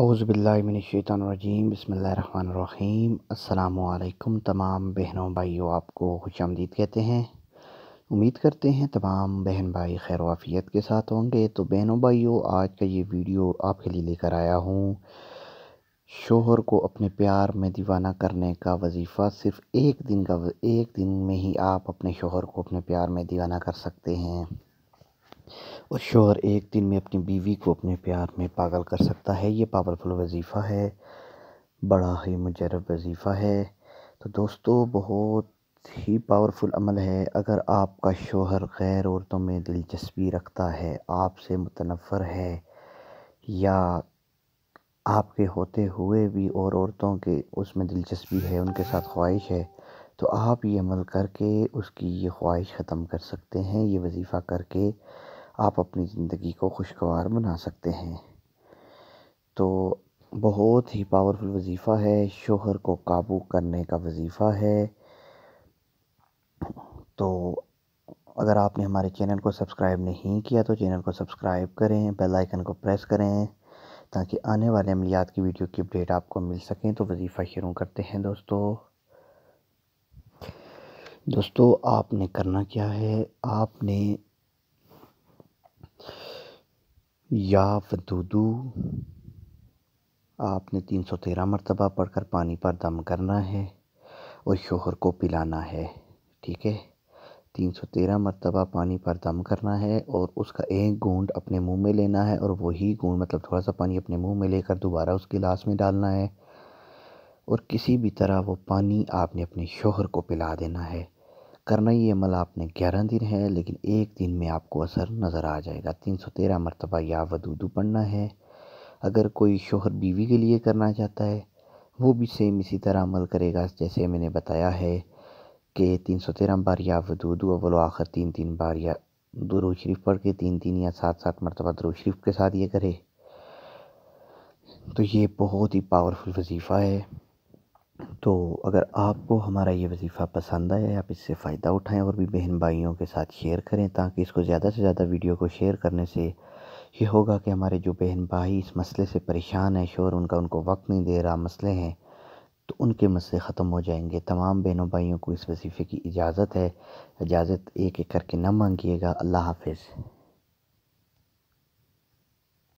अज़बिल्लिमिनशैतरजीम बसमीम अल्लाम तमाम बहनों भाइयों आपको खुश आमदीद कहते हैं उम्मीद करते हैं तमाम बहन भाई खैर वाफ़ियत के साथ होंगे तो बहनों भाइयों आज का ये वीडियो आपके लिए लेकर आया हूँ शोहर को अपने प्यार में दीवाना करने का वजीफ़ा सिर्फ़ एक दिन का एक दिन में ही आप अपने शोहर को अपने प्यार में दीवाना कर सकते हैं और शोहर एक दिन में अपनी बीवी को अपने प्यार में पागल कर सकता है ये पावरफुल वजीफ़ा है बड़ा ही मुजरब वजीफ़ा है तो दोस्तों बहुत ही पावरफुल अमल है अगर आपका शोहर गैर औरतों में दिलचस्पी रखता है आपसे मुतनफ़र है या आपके होते हुए भी और औरतों के उसमें दिलचस्पी है उनके साथ ख्वाहिश है तो आप ये अमल करके उसकी ये ख्वाहिश ख़त्म कर सकते हैं ये वजीफ़ा करके आप अपनी ज़िंदगी को खुशगवार बना सकते हैं तो बहुत ही पावरफुल वजीफ़ा है शोहर को काबू करने का वजीफ़ा है तो अगर आपने हमारे चैनल को सब्सक्राइब नहीं किया तो चैनल को सब्सक्राइब करें बेल आइकन को प्रेस करें ताकि आने वाले अमलियात की वीडियो की अपडेट आपको मिल सकें तो वजीफ़ा शुरू करते हैं दोस्तों दोस्तों आपने करना क्या है आपने या वदूदू आपने तीन सौ तेरह मरतबा पढ़कर पानी पर दम करना है और शोहर को पिलाना है ठीक है तीन सौ तेरह मरतबा पानी पर दम करना है और उसका एक घूंट अपने मुंह में लेना है और वही घूंट मतलब थोड़ा सा पानी अपने मुंह में लेकर दोबारा उस गिलास में डालना है और किसी भी तरह वो पानी आपने अपने शोहर को पिला देना है करना ये अमल आपने ग्यारह दिन है लेकिन एक दिन में आपको असर नज़र आ जाएगा तीन सौ तेरह मरतबा या वदूदू पढ़ना है अगर कोई शोहर बीवी के लिए करना चाहता है वो भी सेम इसी तरह अमल करेगा जैसे मैंने बताया है कि तीन सौ तेरह बार या वदूदू अवलो आखिर तीन तीन बार या दरूज शरीफ पढ़ के तीन तीन या सात सात मरतबा दरूज शरीफ के साथ ये करे तो ये बहुत ही पावरफुल वजीफ़ा है तो अगर आपको हमारा ये वजीफ़ा पसंद आया आप इससे फ़ायदा उठाएं और भी बहन भाइयों के साथ शेयर करें ताकि इसको ज़्यादा से ज़्यादा वीडियो को शेयर करने से ये होगा कि हमारे जो बहन भाई इस मसले से परेशान हैं शोर उनका उनको वक्त नहीं दे रहा मसले हैं तो उनके मसले ख़त्म हो जाएंगे तमाम बहनों भाइयों को इस वजीफ़े की इजाज़त है इजाज़त एक एक करके ना मांगिएगा अल्लाह हाफिज़